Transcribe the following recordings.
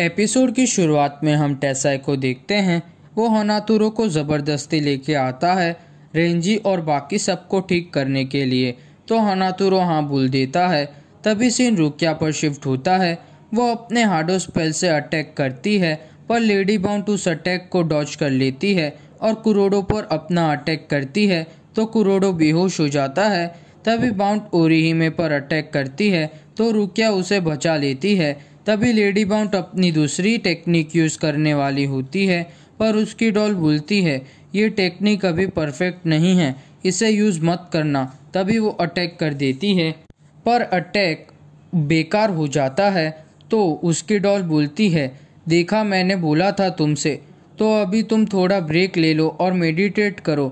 Episode की शुरुआत में हम टेसाई को देखते हैं वो हनातुरो को ज़बरदस्ती लेके आता है रेंजी और बाकी सबको ठीक करने के लिए तो हनातुरो हाँ भूल देता है तभी सीन रुकिया पर शिफ्ट होता है वो अपने हार्डो स्पेल से अटैक करती है पर लेडी बाउंड उस अटैक को डॉच कर लेती है और कुरोडो पर अपना अटैक करती है तो कुरोडो बेहोश हो जाता है तभी बाउंड ओरिहिमे पर अटैक करती है तो रुकिया उसे बचा लेती है तभी लेडी बाउंट अपनी दूसरी टेक्निक यूज़ करने वाली होती है पर उसकी डॉल भूलती है ये टेक्निक अभी परफेक्ट नहीं है इसे यूज़ मत करना तभी वो अटैक कर देती है पर अटैक बेकार हो जाता है तो उसकी डॉल बोलती है देखा मैंने बोला था तुमसे तो अभी तुम थोड़ा ब्रेक ले लो और मेडिटेट करो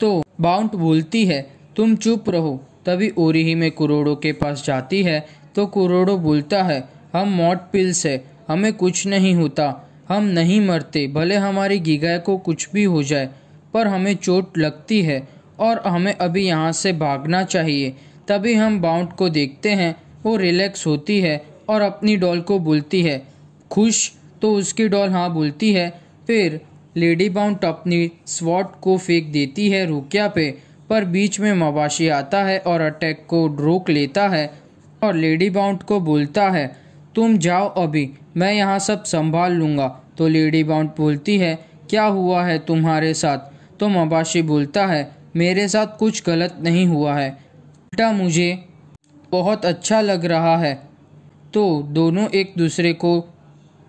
तो बाउंट बोलती है तुम चुप रहो तभी ओरिही में कुरोड़ो के पास जाती है तो कुरोड़ो बोलता है हम मौत पिल्स है हमें कुछ नहीं होता हम नहीं मरते भले हमारी गिगाय को कुछ भी हो जाए पर हमें चोट लगती है और हमें अभी यहाँ से भागना चाहिए तभी हम बाउंड को देखते हैं वो रिलैक्स होती है और अपनी डॉल को बोलती है खुश तो उसकी डॉल हाँ बोलती है फिर लेडी बाउंट अपनी स्वॉट को फेंक देती है रुकिया पे पर बीच में मवाशी आता है और अटैक को रोक लेता है और लेडी बाउंड को बोलता है तुम जाओ अभी मैं यहाँ सब संभाल लूँगा तो लेडी बाउंड बोलती है क्या हुआ है तुम्हारे साथ तो मबाशी बोलता है मेरे साथ कुछ गलत नहीं हुआ है उल्टा मुझे बहुत अच्छा लग रहा है तो दोनों एक दूसरे को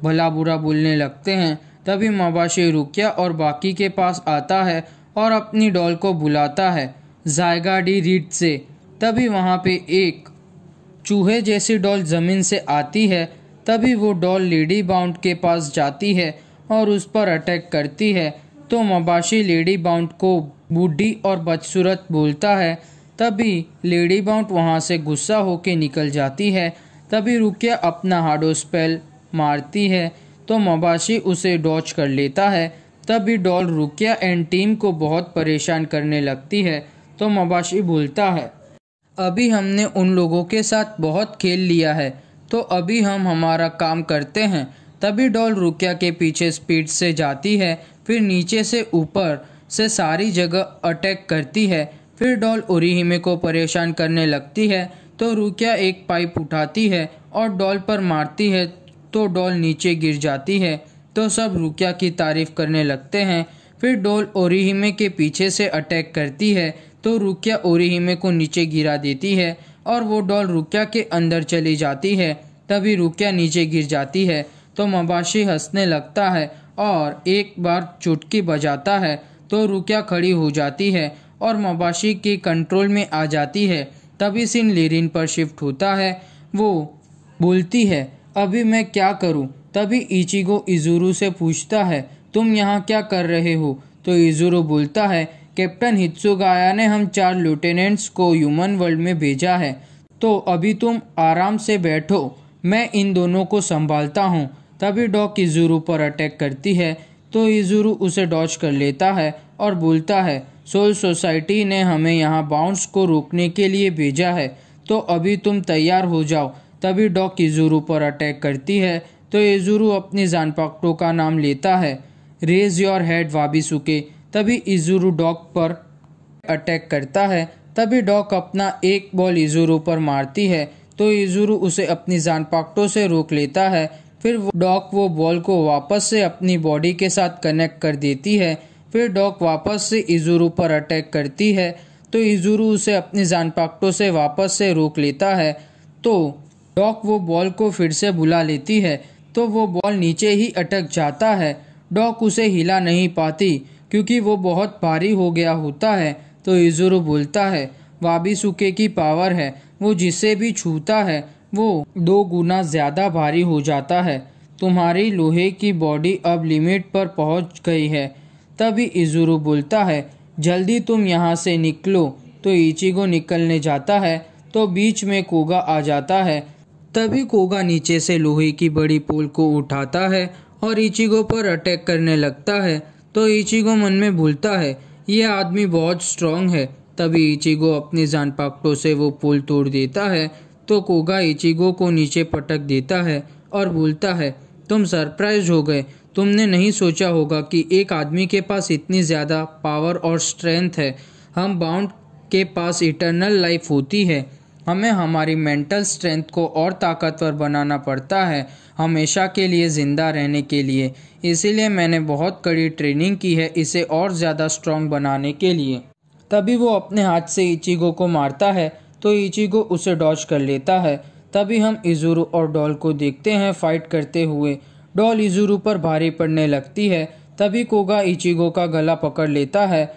भला बुरा बोलने लगते हैं तभी मबाशी रुकिया और बाकी के पास आता है और अपनी डॉल को बुलाता है जायगा डी रीड से तभी वहाँ पे एक चूहे जैसी डॉल ज़मीन से आती है तभी वो डॉल लेडी बाउंड के पास जाती है और उस पर अटैक करती है तो मबाशी लेडी बाउंड को बूढ़ी और बदसूरत बोलता है तभी लेडी बाउंड वहाँ से गुस्सा होकर निकल जाती है तभी रुकिया अपना हाडो स्पेल मारती है तो मबाशी उसे डॉच कर लेता है तभी डॉल रुकिया एंड टीम को बहुत परेशान करने लगती है तो मबाशी भूलता है अभी हमने उन लोगों के साथ बहुत खेल लिया है तो अभी हम हमारा काम करते हैं तभी डॉल रुकिया के पीछे स्पीड से जाती है फिर नीचे से ऊपर से सारी जगह अटैक करती है फिर डॉल उरीहिमे को परेशान करने लगती है तो रुकिया एक पाइप उठाती है और डॉल पर मारती है तो डॉल नीचे गिर जाती है तो सब रुकिया की तारीफ करने लगते हैं फिर डॉल ओरिहिमे के पीछे से अटैक करती है तो रुकिया ओरिहिमे को नीचे गिरा देती है और वो डॉल रुकिया के अंदर चली जाती है तभी रुकिया नीचे गिर जाती है तो मबाशी हंसने लगता है और एक बार चुटकी बजाता है तो रुकिया खड़ी हो जाती है और मबाशी के कंट्रोल में आ जाती है तभी सिन लेरिन पर शिफ्ट होता है वो बोलती है अभी मैं क्या करूं? तभी इचिगो इजूरू से पूछता है तुम यहाँ क्या कर रहे हो तो इजूरू बोलता है कैप्टन हित्सुगाया ने हम चार लेफ्टिनेंट्स को ह्यूमन वर्ल्ड में भेजा है तो अभी तुम आराम से बैठो मैं इन दोनों को संभालता हूँ तभी डॉग इजूरू पर अटैक करती है तो इजूरू उसे डॉच कर लेता है और बोलता है सोल सोसाइटी ने हमें यहाँ बाउंस को रोकने के लिए भेजा है तो अभी तुम तैयार हो जाओ तभी डॉग इजूरू पर अटैक करती है तो इजूरू अपनी जानपाकटों का नाम लेता है रेज योर हेड वाबिसुके तभी इजुरु डॉग पर अटैक करता है तभी डॉग अपना एक बॉल इजुरु पर मारती है तो इजुरु उसे अपनी जान पाकटों से रोक लेता है फिर डॉग वो बॉल को वापस से अपनी बॉडी के साथ कनेक्ट कर देती है फिर डॉग वापस से इजुरु पर अटैक करती है तो इजुरु उसे अपनी जान पाकटों से वापस से रोक लेता है तो डॉग वो बॉल को फिर से बुला लेती है तो वो बॉल नीचे ही अटक जाता है डॉग उसे हिला नहीं पाती क्योंकि वो बहुत भारी हो गया होता है तो इजुरु बोलता है सुके की पावर है वो जिसे भी छूता है वो दो गुना ज़्यादा भारी हो जाता है तुम्हारी लोहे की बॉडी अब लिमिट पर पहुंच गई है तभी इजुरु बोलता है जल्दी तुम यहाँ से निकलो तो ईचिगो निकलने जाता है तो बीच में कोगा आ जाता है तभी कोगा नीचे से लोहे की बड़ी पोल को उठाता है और इचिगो पर अटैक करने लगता है तो ईचिगो मन में भूलता है ये आदमी बहुत स्ट्रांग है तभी इचिगो अपने पाकटों से वो पुल तोड़ देता है तो कोगा इचिगो को नीचे पटक देता है और भूलता है तुम सरप्राइज हो गए तुमने नहीं सोचा होगा कि एक आदमी के पास इतनी ज़्यादा पावर और स्ट्रेंथ है हम बाउंड के पास इटरनल लाइफ होती है हमें हमारी मेंटल स्ट्रेंथ को और ताकतवर बनाना पड़ता है हमेशा के लिए ज़िंदा रहने के लिए इसीलिए मैंने बहुत कड़ी ट्रेनिंग की है इसे और ज़्यादा स्ट्रॉन्ग बनाने के लिए तभी वो अपने हाथ से इचिगो को मारता है तो इचिगो उसे डॉच कर लेता है तभी हम इजूरू और डॉल को देखते हैं फाइट करते हुए डॉल इजूरू पर भारी पड़ने लगती है तभी कोगा इचिगो का गला पकड़ लेता है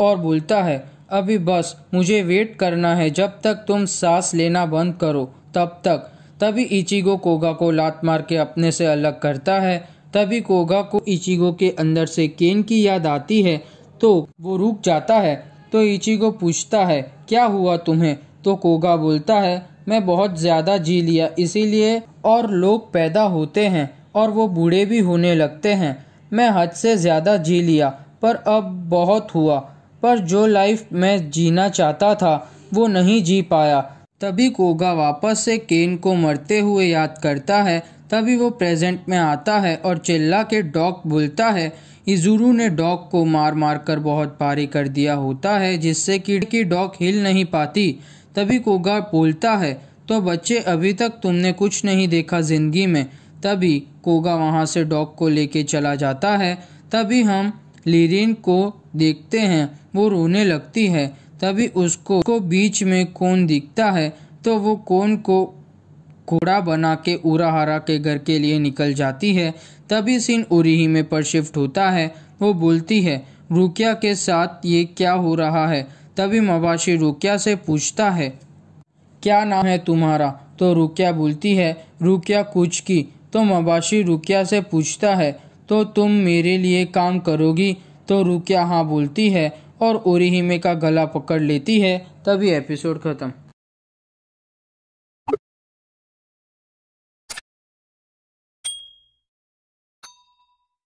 और बोलता है अभी बस मुझे वेट करना है जब तक तुम सांस लेना बंद करो तब तक तभी इचिगो कोगा को लात मार के अपने से अलग करता है तभी कोगा को इचिगो के अंदर से केन की याद आती है तो वो रुक जाता है तो इचिगो पूछता है क्या हुआ तुम्हें तो कोगा बोलता है मैं बहुत ज़्यादा जी लिया इसीलिए और लोग पैदा होते हैं और वो बूढ़े भी होने लगते हैं मैं हद से ज़्यादा जी लिया पर अब बहुत हुआ पर जो लाइफ मैं जीना चाहता था वो नहीं जी पाया तभी कोगा वापस से केन को मरते हुए याद करता है तभी वो प्रेजेंट में आता है और चिल्ला के डॉग बोलता है इजुरू ने डॉग को मार मार कर बहुत भारी कर दिया होता है जिससे किड की डॉग हिल नहीं पाती तभी कोगा बोलता है तो बच्चे अभी तक तुमने कुछ नहीं देखा ज़िंदगी में तभी कोगा वहाँ से डॉग को लेके चला जाता है तभी हम लीरिन को देखते हैं वो रोने लगती है तभी उसको को बीच में कौन दिखता है तो वो कौन को घोड़ा बना के उरा हरा के घर के लिए निकल जाती है तभी सिन उरीही में पर शिफ्ट होता है वो बोलती है रुकिया के साथ ये क्या हो रहा है तभी मवाशी रुकिया से पूछता है क्या नाम है तुम्हारा तो रुकिया बोलती है रुकिया कुछ की तो मवाशी रुकिया से पूछता है तो तुम मेरे लिए काम करोगी तो रुकिया हाँ बोलती है और ओरिहिमे का गला पकड़ लेती है तभी एपिसोड ख़त्म